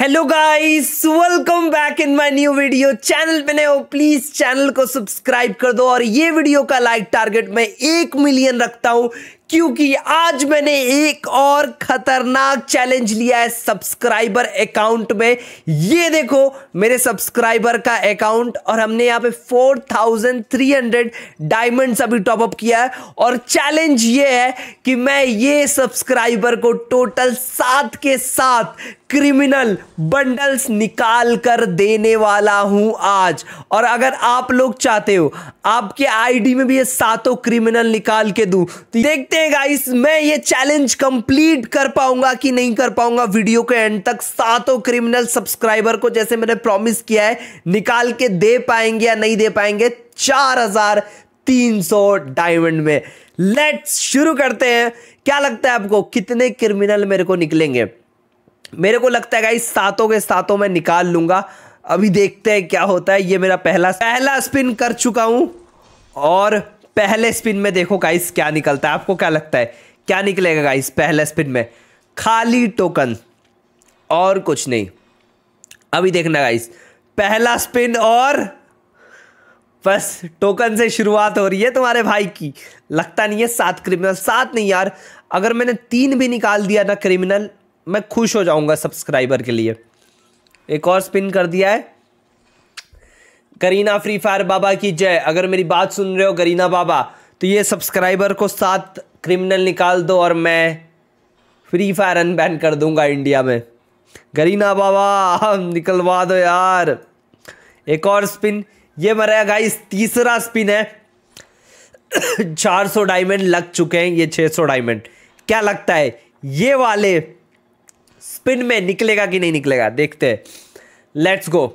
hello guys welcome back in my new video channel पे नए हो प्लीज चैनल को सब्सक्राइब कर दो और ये वीडियो का लाइक टारगेट मैं एक मिलियन रखता हूं क्योंकि आज मैंने एक और खतरनाक चैलेंज लिया है सब्सक्राइबर अकाउंट में ये देखो मेरे सब्सक्राइबर का अकाउंट और हमने यहाँ पे 4300 डायमंड्स अभी अप किया है और चैलेंज ये है कि मैं ये सब्सक्राइबर को टोटल सात के साथ क्रिमिनल बंडल्स निकाल कर देने वाला हूं आज और अगर आप लोग चाहते हो आपके आईडी में भी ये सातों क्रिमिनल निकाल के दूं तो देखते देखते हैं गाइस मैं ये चैलेंज कंप्लीट कर पाऊंगा कि नहीं कर पाऊंगा वीडियो के एंड तक सातों क्रिमिनल सब्सक्राइबर को जैसे मैंने प्रॉमिस किया है निकाल के दे पाएंगे या नहीं दे पाएंगे चार हजार तीन सौ डायमंड में लेट्स शुरू करते हैं क्या लगता है आपको कितने क्रिमिनल मेरे को निकलेंगे मेरे को लगता है गाइस सातों के सातों में निकाल लूंगा अभी देखते हैं क्या होता है ये मेरा पहला पहला स्पिन कर चुका हूं और पहले स्पिन में देखो गाइस क्या निकलता है आपको क्या लगता है क्या निकलेगा गाइस पहले स्पिन में खाली टोकन और कुछ नहीं अभी देखना गाइस पहला स्पिन और बस टोकन से शुरुआत हो रही है तुम्हारे भाई की लगता नहीं है सात क्रिमिनल सात नहीं यार अगर मैंने तीन भी निकाल दिया ना क्रिमिनल मैं खुश हो जाऊंगा सब्सक्राइबर के लिए एक और स्पिन कर दिया है करीना फ्री फायर बाबा की जय अगर मेरी बात सुन रहे हो करीना बाबा तो ये सब्सक्राइबर को सात क्रिमिनल निकाल दो और मैं फ्री फायर अनबैन कर दूंगा इंडिया में गरीना बाबा निकलवा दो यार एक और स्पिन ये मरा गाइस तीसरा स्पिन है 400 डायमंड लग चुके हैं ये 600 डायमंड क्या लगता है ये वाले स्पिन में निकलेगा कि नहीं निकलेगा देखते हैं लेट्स गो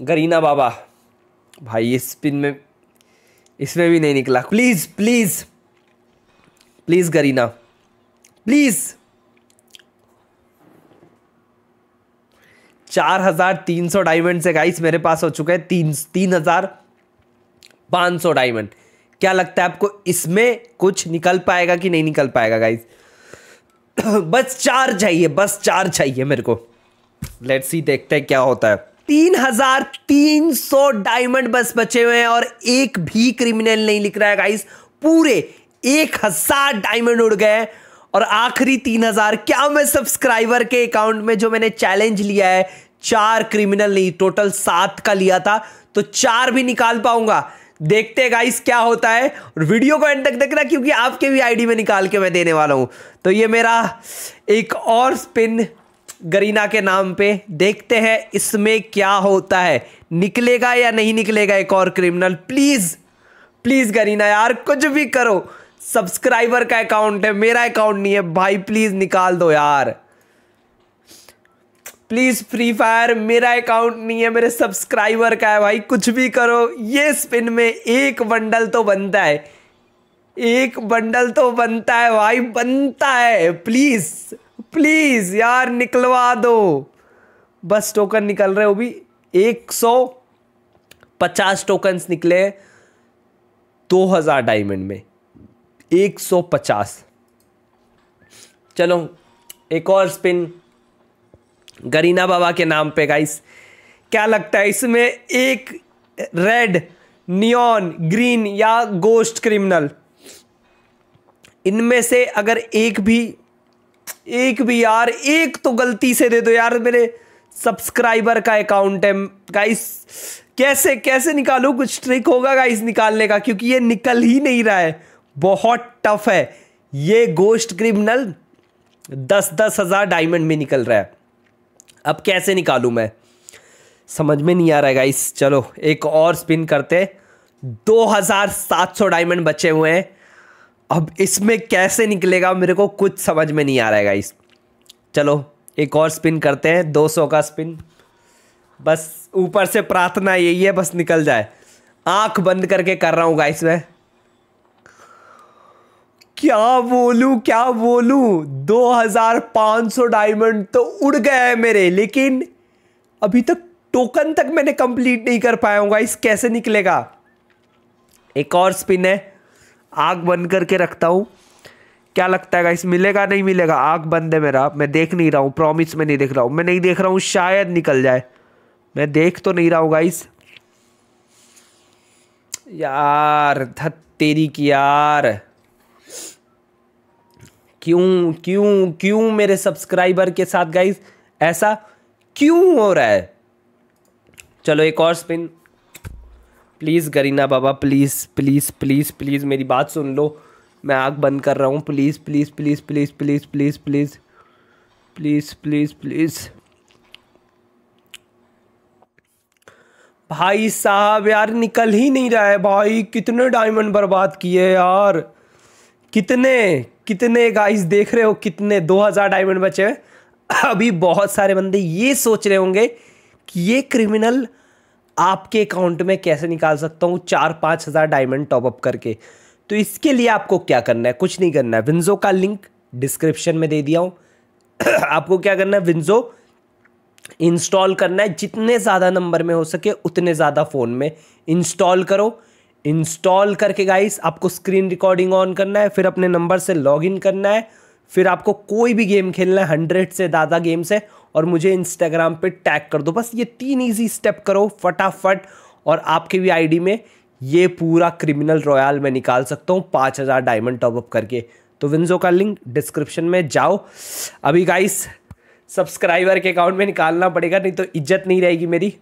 गरीना बाबा भाई इस पिन में इसमें भी नहीं निकला please please please Garena please चार हज़ार तीन सौ डायमंड से गाइस मेरे पास हो चुके हैं तीन तीन हज़ार पांच सौ डायमंड क्या लगता है आपको इसमें कुछ निकल पाएगा कि नहीं निकल पाएगा गाइस बस चार चाहिए बस चार चाहिए मेरे को लेट्स ही देखते हैं क्या होता है तीन तीन हजार सौ डायमंड बस बचे हुए हैं और एक भी क्रिमिनल नहीं लिख रहा है गाइस पूरे एक हजार डायमंड उड़ गए और आखिरी तीन हजार क्या मैं सब्सक्राइबर के अकाउंट में जो मैंने चैलेंज लिया है चार क्रिमिनल नहीं टोटल सात का लिया था तो चार भी निकाल पाऊंगा देखते हैं गाइस क्या होता है और वीडियो को एंड तक देखना क्योंकि आपके भी आईडी में निकाल के मैं देने वाला हूं तो ये मेरा एक और स्पिन गरीना के नाम पे देखते हैं इसमें क्या होता है निकलेगा या नहीं निकलेगा एक और क्रिमिनल प्लीज़ प्लीज़ गरीना यार कुछ भी करो सब्सक्राइबर का अकाउंट है मेरा अकाउंट नहीं है भाई प्लीज़ निकाल दो यार प्लीज़ फ्री फायर मेरा अकाउंट नहीं है मेरे सब्सक्राइबर का है भाई कुछ भी करो ये स्पिन में एक बंडल तो बनता है एक बंडल तो बनता है भाई बनता है प्लीज़ प्लीज यार निकलवा दो बस टोकन निकल रहे वो भी एक सौ पचास टोकन्स निकले दो हजार डायमंड में एक सौ पचास चलो एक और स्पिन गरीना बाबा के नाम पे गाइस क्या लगता है इसमें एक रेड नियॉन ग्रीन या गोस्ट क्रिमिनल इनमें से अगर एक भी एक भी यार एक तो गलती से दे दो यार मेरे सब्सक्राइबर का अकाउंट है गाइस कैसे कैसे निकालू कुछ ट्रिक होगा गाइस निकालने का क्योंकि ये निकल ही नहीं रहा है बहुत टफ है ये गोस्ट क्रिमिनल दस दस हज़ार डायमंड में निकल रहा है अब कैसे निकालू मैं समझ में नहीं आ रहा है गाइस चलो एक और स्पिन करते दो हज़ार सात सौ डायमंड बचे हुए हैं अब इसमें कैसे निकलेगा मेरे को कुछ समझ में नहीं आ रहा है गाइस चलो एक और स्पिन करते हैं 200 का स्पिन बस ऊपर से प्रार्थना यही है बस निकल जाए आंख बंद करके कर रहा हूँ गाइस मैं क्या बोलू क्या पांच 2500 डायमंड तो उड़ गया है मेरे लेकिन अभी तक टोकन तक मैंने कंप्लीट नहीं कर पाया हूँ गाइस कैसे निकलेगा एक और स्पिन है आग बंद करके रखता हूँ क्या लगता है इस मिलेगा नहीं मिलेगा आग बंद है मेरा मैं देख नहीं रहा हूँ प्रॉमिस में नहीं देख रहा हूँ मैं नहीं देख रहा हूँ शायद निकल जाए मैं देख तो नहीं रहा हूँ गाइस यार धत तेरी की यार क्यों क्यों क्यों मेरे सब्सक्राइबर के साथ गाइस ऐसा क्यों हो रहा है चलो एक और स्पिन प्लीज़ गरीना बाबा प्लीज़ प्लीज़ प्लीज़ प्लीज़ मेरी बात सुन लो मैं आग बंद कर रहा हूँ please please please please please please please please please please भाई साहब यार निकल ही नहीं रहा है भाई कितने डायमंड बर्बाद किए यार कितने कितने गाइस देख रहे हो कितने 2000 डायमंड बचे हैं अभी बहुत सारे बंदे ये सोच रहे होंगे कि ये क्रिमिनल आपके अकाउंट में कैसे निकाल सकता हूँ चार पाँच हज़ार डायमंड टॉपअप करके तो इसके लिए आपको क्या करना है कुछ नहीं करना है विंजो का लिंक डिस्क्रिप्शन में दे दिया हूँ आपको क्या करना है विंजो इंस्टॉल करना है जितने ज़्यादा नंबर में हो सके उतने ज़्यादा फ़ोन में इंस्टॉल करो इंस्टॉल करके गाइस आपको स्क्रीन रिकॉर्डिंग ऑन करना है फिर अपने नंबर से लॉग करना है फिर आपको कोई भी गेम खेलना है हंड्रेड से ज़्यादा गेम्स है और मुझे इंस्टाग्राम पे टैग कर दो बस ये तीन इजी स्टेप करो फटाफट और आपके भी आईडी में ये पूरा क्रिमिनल रॉयल मैं निकाल सकता हूँ पाँच हज़ार डायमंड टॉपअप करके तो विंजो का लिंक डिस्क्रिप्शन में जाओ अभी गाइस सब्सक्राइबर के अकाउंट में निकालना पड़ेगा नहीं तो इज्जत नहीं रहेगी मेरी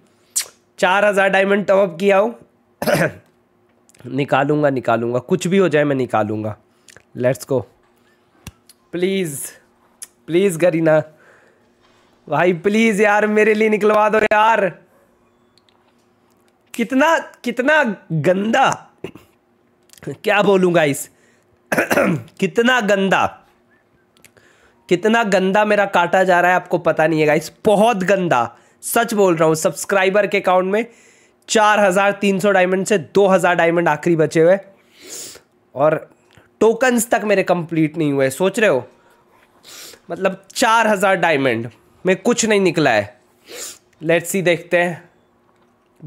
चार हज़ार डायमंड टॉपअप किया हूँ निकालूंगा निकालूंगा कुछ भी हो जाए मैं निकालूंगा let's go please please Garena भाई प्लीज़ यार मेरे लिए निकलवा दो यार कितना कितना गंदा क्या बोलूंगा इस कितना गंदा कितना गंदा मेरा काटा जा रहा है आपको पता नहीं है गाइस बहुत गंदा सच बोल रहा हूं सब्सक्राइबर के अकाउंट में चार हज़ार तीन सौ डायमंड से दो हज़ार डायमंड आखिरी बचे हुए और टोकन्स तक मेरे कंप्लीट नहीं हुए सोच रहे हो मतलब चार हज़ार डायमंड में कुछ नहीं निकला है लेट्स सी देखते हैं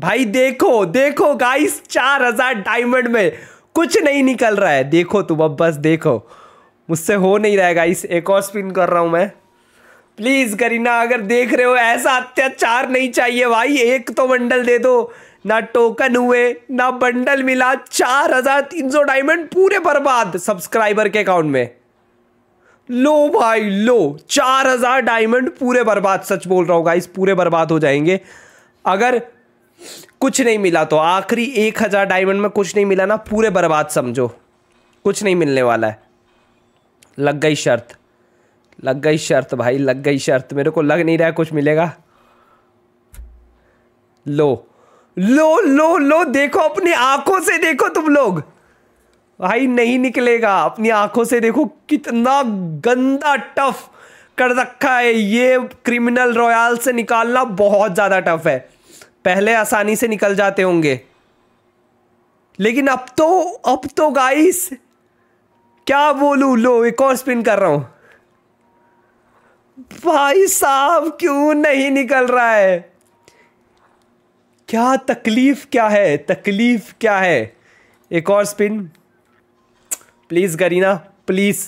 भाई देखो देखो गाइस चार हज़ार डायमंड में कुछ नहीं निकल रहा है देखो तुम अब बस देखो मुझसे हो नहीं रहा है गाइस एक और स्पिन कर रहा हूं मैं प्लीज़ करीना अगर देख रहे हो ऐसा अत्याचार नहीं चाहिए भाई एक तो बंडल दे दो ना टोकन हुए ना बंडल मिला चार हजार तीन सौ डायमंड पूरे बर्बाद सब्सक्राइबर के अकाउंट में लो भाई लो चार हजार डायमंड पूरे बर्बाद सच बोल रहा हूँ गाइस पूरे बर्बाद हो जाएंगे अगर कुछ नहीं मिला तो आखिरी एक हजार डायमंड में कुछ नहीं मिला ना पूरे बर्बाद समझो कुछ नहीं मिलने वाला है लग गई शर्त लग गई शर्त भाई लग गई शर्त मेरे को लग नहीं रहा कुछ मिलेगा लो लो लो लो देखो अपनी आंखों से देखो तुम लोग भाई नहीं निकलेगा अपनी आंखों से देखो कितना गंदा टफ कर रखा है ये क्रिमिनल रॉयल से निकालना बहुत ज़्यादा टफ है पहले आसानी से निकल जाते होंगे लेकिन अब तो अब तो गाइस क्या बोलू लो एक और स्पिन कर रहा हूं भाई साहब क्यों नहीं निकल रहा है क्या तकलीफ क्या है तकलीफ क्या है एक और स्पिन प्लीज़ गरीना प्लीज़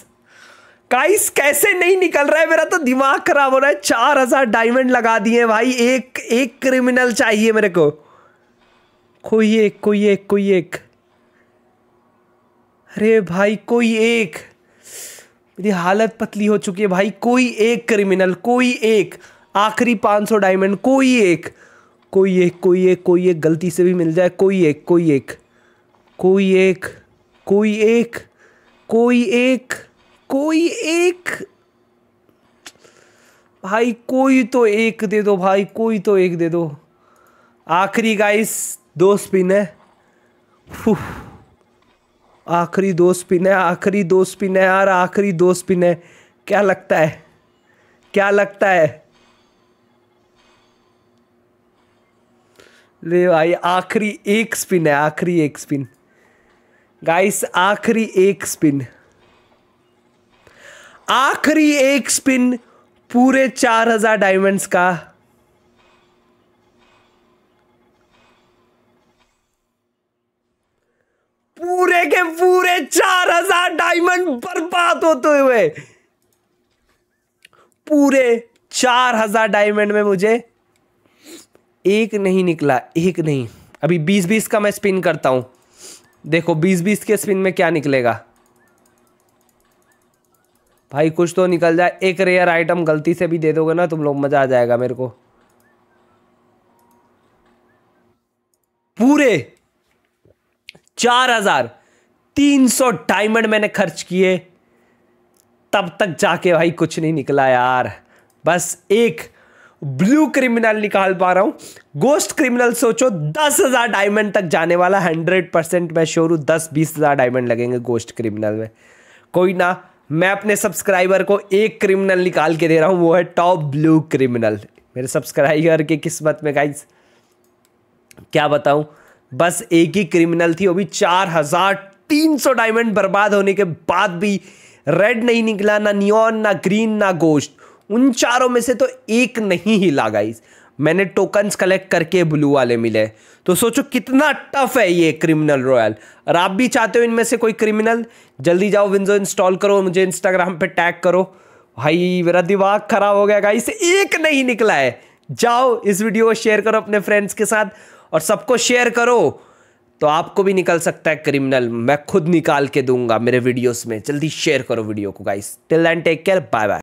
काइस कैसे नहीं निकल रहा है मेरा तो दिमाग खराब हो रहा है चार हजार डायमंड लगा दिए भाई एक एक क्रिमिनल चाहिए मेरे को कोई एक कोई एक कोई एक अरे भाई कोई एक मेरी हालत पतली हो चुकी है भाई कोई एक क्रिमिनल कोई एक आखिरी पांच सौ डायमंड कोई एक कोई एक कोई एक कोई एक गलती से भी मिल जाए कोई एक कोई एक कोई एक कोई एक कोई एक कोई एक भाई कोई तो एक दे दो भाई कोई तो एक दे दो आखिरी गाइस दो स्पिन है आखिरी दो स्पिन है आखिरी दो स्पिन है यार आखिरी दो स्पिन है क्या लगता है क्या लगता है ले भाई आखिरी एक स्पिन है आखिरी एक स्पिन गाइस आखिरी एक स्पिन आखिरी एक स्पिन पूरे चार हजार डायमंड्स का पूरे के पूरे चार हजार डायमंड बर्बाद होते हुए पूरे चार हजार डायमंड में मुझे एक नहीं निकला एक नहीं अभी बीस बीस का मैं स्पिन करता हूं देखो बीस बीस के स्पिन में क्या निकलेगा भाई कुछ तो निकल जाए एक रेयर आइटम गलती से भी दे दोगे ना तुम लोग मज़ा आ जाएगा मेरे को पूरे चार हजार तीन सौ डायमंड मैंने खर्च किए तब तक जाके भाई कुछ नहीं निकला यार बस एक ब्लू क्रिमिनल निकाल पा रहा हूं गोस्ट क्रिमिनल सोचो दस हज़ार डायमंड तक जाने वाला हंड्रेड परसेंट मैं शोर हूं दस बीस हज़ार डायमंड लगेंगे गोस्ट क्रिमिनल में कोई ना मैं अपने सब्सक्राइबर को एक क्रिमिनल निकाल के दे रहा हूं वो है टॉप ब्लू क्रिमिनल मेरे सब्सक्राइबर की किस्मत में गाइज क्या बताऊं बस एक ही क्रिमिनल थी वो भी चार हज़ार तीन सौ डायमंड बर्बाद होने के बाद भी रेड नहीं निकला ना नियॉन ना ग्रीन ना गोश्त उन चारों में से तो एक नहीं हिला गाइस मैंने टोकन्स कलेक्ट करके ब्लू वाले मिले तो सोचो कितना टफ है ये क्रिमिनल रॉयल और आप भी चाहते हो इनमें से कोई क्रिमिनल जल्दी जाओ विंजो इंस्टॉल करो मुझे इंस्टाग्राम पे टैग करो भाई मेरा दिमाग खराब हो गया गाइस एक नहीं निकला है जाओ इस वीडियो को शेयर करो अपने फ्रेंड्स के साथ और सबको शेयर करो तो आपको भी निकल सकता है क्रिमिनल मैं खुद निकाल के दूंगा मेरे वीडियोस में जल्दी शेयर करो वीडियो को guys till end take care bye bye